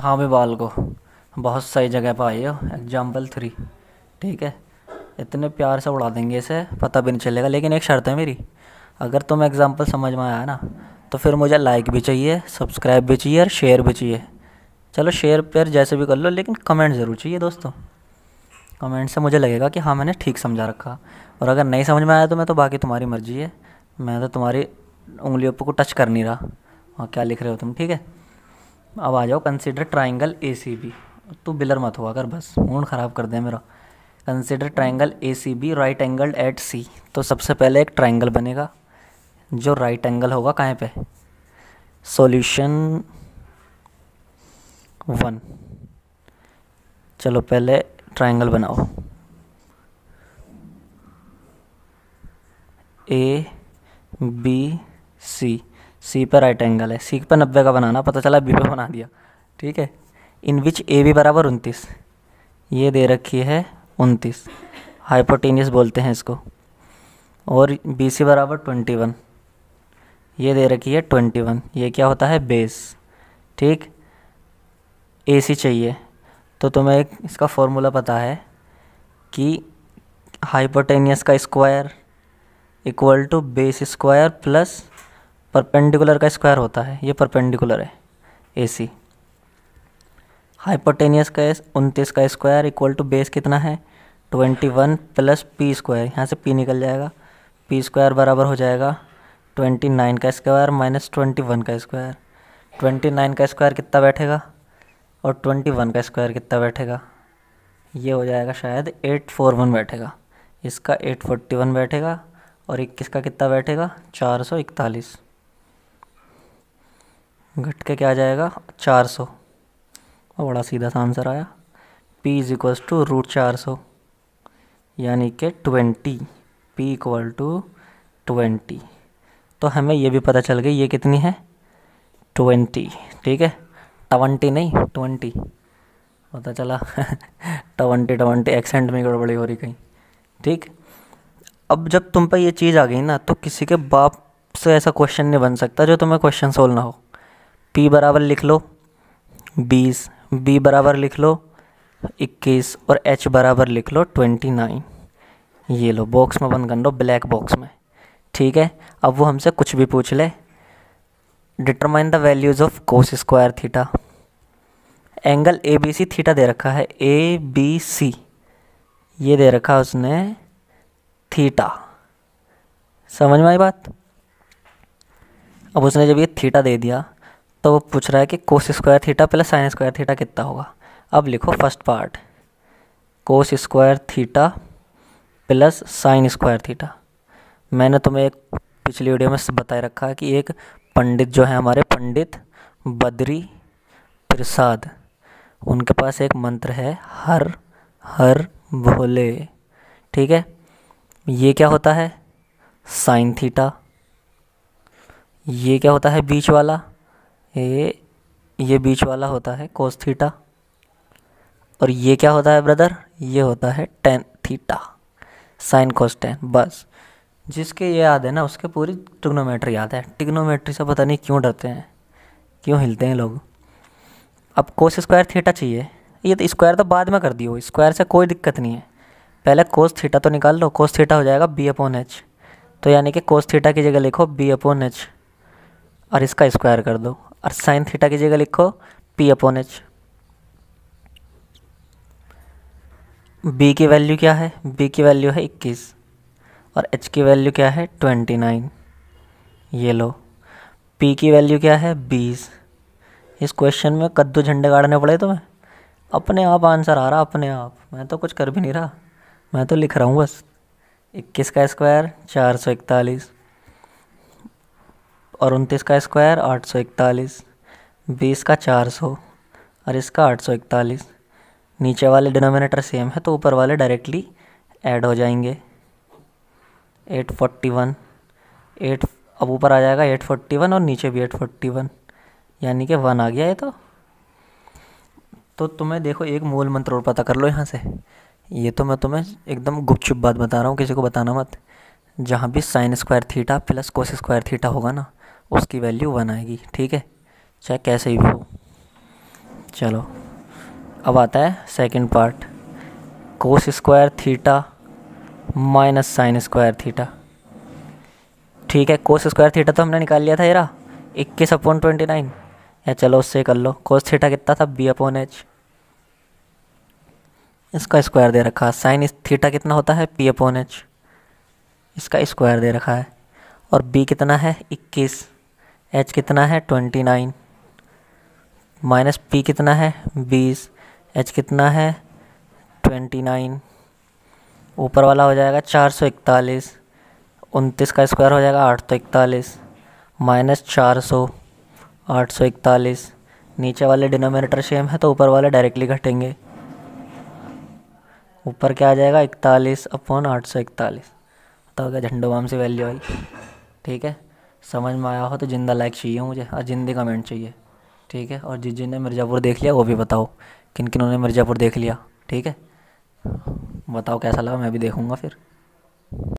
हामे बाल को बहुत सही जगह पर आए हो एग्जाम्पल थ्री ठीक है इतने प्यार से उड़ा देंगे इसे पता भी नहीं चलेगा लेकिन एक शर्त है मेरी अगर तुम एग्ज़ाम्पल समझ में आया ना तो फिर मुझे लाइक भी चाहिए सब्सक्राइब भी चाहिए और शेयर भी चाहिए चलो शेयर पेयर जैसे भी कर लो लेकिन कमेंट ज़रूर चाहिए दोस्तों कमेंट से मुझे लगेगा कि हाँ मैंने ठीक समझा रखा और अगर नहीं समझ में आया तो मैं तो बाकी तुम्हारी मर्जी है मैं तो तुम्हारी उंगलियों पर को टच कर नहीं रहा और क्या लिख रहे हो तुम ठीक है अब आ जाओ consider triangle A C B तो बिलर मत हुआ कर बस मूड ख़राब कर दे मेरा consider triangle A C B right angle at C तो सबसे पहले एक ट्राइंगल बनेगा जो राइट एंगल होगा कहाँ पे सॉल्यूशन वन चलो पहले ट्राइंगल बनाओ ए बी सी सी पर राइट एंगल है सी पर नब्बे का बनाना पता चला बी पर बना दिया ठीक है इन विच ए बी बराबर उनतीस ये दे रखी है उनतीस हाइपोटेनियस बोलते हैं इसको और बी सी बराबर ट्वेंटी वन ये दे रखी है ट्वेंटी वन ये क्या होता है बेस ठीक ए सी चाहिए तो तुम्हें एक इसका फॉर्मूला पता है कि हाइपोटेनियस का square equal to base square plus perpendicular का स्क्वायर होता है ये परपेंडिकुलर है ए सी हाइपोटेनियस का उनतीस का स्क्वायर इक्वल टू बेस कितना है twenty one plus P square यहाँ से पी निकल जाएगा पी स्क्वायर बराबर हो जाएगा ट्वेंटी नाइन का स्क्वायर माइनस ट्वेंटी वन का स्क्वायर ट्वेंटी नाइन का स्क्वायर कितना बैठेगा और ट्वेंटी वन का स्क्वायर कितना बैठेगा ये हो जाएगा शायद एट फोर वन बैठेगा इसका एट फोर्टी वन बैठेगा और इक्कीस का कितना बैठेगा चार सौ इकतालीस घट के क्या आ जाएगा चार सौ और बड़ा सीधा सा आंसर आया p is equals to root चार सौ यानी कि twenty p equal to twenty तो हमें ये भी पता चल गई ये कितनी है ट्वेंटी ठीक है ट्वेंटी नहीं ट्वेंटी पता चला ट्वेंटी ट्वेंटी एक्सेंट में गड़बड़ी हो रही कहीं ठीक अब जब तुम पर यह चीज़ आ गई ना तो किसी के बाप से ऐसा क्वेश्चन नहीं बन सकता जो तुम्हें क्वेश्चन सोल्व ना हो पी बराबर लिख लो बीस बी बराबर लिख लो इक्कीस और एच बराबर लिख लो ट्वेंटी नाइन ये लो बॉक्स में बंद कर लो ब्लैक बॉक्स में ठीक है अब वो हमसे कुछ भी पूछ ले determine the values of cos square theta angle A B C theta दे रखा है ए बी सी ये दे रखा है उसने थीटा समझ में आई बात अब उसने जब ये थीटा दे दिया तो वो पूछ रहा है कि cos square theta plus sine square theta कितना होगा अब लिखो first part cos square theta plus sine square theta मैंने तुम्हें एक पिछली वीडियो में बताए रखा है कि एक पंडित जो है हमारे पंडित बद्री प्रसाद उनके पास एक मंत्र है हर हर भोले ठीक है ये क्या होता है साइन थीटा ये क्या होता है बीच वाला ये ये बीच वाला होता है कोस थीटा और ये क्या होता है ब्रदर ये होता है tan theta sine cos tan बस जिसके ये याद है ना उसके पूरी टिग्नोमेट्री याद है टिग्नोमेट्री से पता नहीं क्यों डरते हैं क्यों हिलते हैं लोग अब कोस स्क्वायर थीटा चाहिए ये तो स्क्वायर तो बाद में कर दियो स्क्वायर से कोई दिक्कत नहीं है पहले कोस थीटा तो निकाल लो कोस थीटा हो जाएगा बी अपॉन एच तो यानी कि कोस थीटा की जगह लिखो बी अपॉन एच और इसका स्क्वायर कर दो और साइन थीटा की जगह लिखो पी अपॉन एच बी की वैल्यू क्या है बी की वैल्यू है इक्कीस और एच की वैल्यू क्या है ट्वेंटी नाइन ये लो पी की वैल्यू क्या है बीस इस क्वेश्चन में कद्दू झंडे गाड़ने पड़े तो मैं अपने आप आंसर आ रहा अपने आप मैं तो कुछ कर भी नहीं रहा मैं तो लिख रहा हूँ बस इक्कीस का स्क्वायर चार सौ इकतालीस और उनतीस का स्क्वायर आठ सौ इकतालीस बीस का चार सौ और इसका आठ सौ इकतालीस नीचे वाले डिनोमिनेटर सेम है तो ऊपर वाले डायरेक्टली ऐड हो जाएंगे एट फोर्टी वन एट अब ऊपर आ जाएगा एट फोर्टी वन और नीचे भी एट फोर्टी वन यानी कि वन आ गया है तो तो तुम्हें देखो एक मूल मंत्र और पता कर लो यहाँ से ये तो मैं तुम्हें एकदम गुपचुप बात बता रहा हूँ किसी को बताना मत जहाँ भी sine square theta plus cos square theta होगा ना उसकी वैल्यू वन आएगी ठीक है चाहे कैसे भी हो चलो अब आता है second part cos square theta minus sine square theta ठीक है कोस स्क्वायर थीटा तो हमने निकाल लिया था यार इक्कीस अपॉन ट्वेंटी नाइन या चलो उससे कर लो कोस थीटा कितना था बी अपॉन एच इसका स्क्वायर दे रखा है साइन थीटा कितना होता है पी अपॉन एच इसका स्क्वायर दे रखा है और बी कितना है इक्कीस एच कितना है ट्वेंटी नाइन माइनस पी कितना है बीस एच कितना है ट्वेंटी नाइन ऊपर वाला हो जाएगा चार सौ इकतालीस उनतीस का स्क्वायर हो जाएगा आठ सौ इकतालीस माइनस चार सौ आठ सौ इकतालीस नीचे वाले डिनोमिनेटर सेम है तो ऊपर वाले डायरेक्टली घटेंगे ऊपर क्या आ जाएगा इकतालीस अपॉन आठ सौ इकतालीस तो हो गया झंडो से वैल्यू आई ठीक है समझ में आया हो तो जिंदा लाइक चाहिए मुझे और जिंदे कमेंट चाहिए ठीक है और जिस जिनने मिर्ज़ापुर देख लिया वो भी बताओ किन किन ने मिर्ज़ापुर देख लिया ठीक है बताओ कैसा लगा मैं भी देखूँगा फिर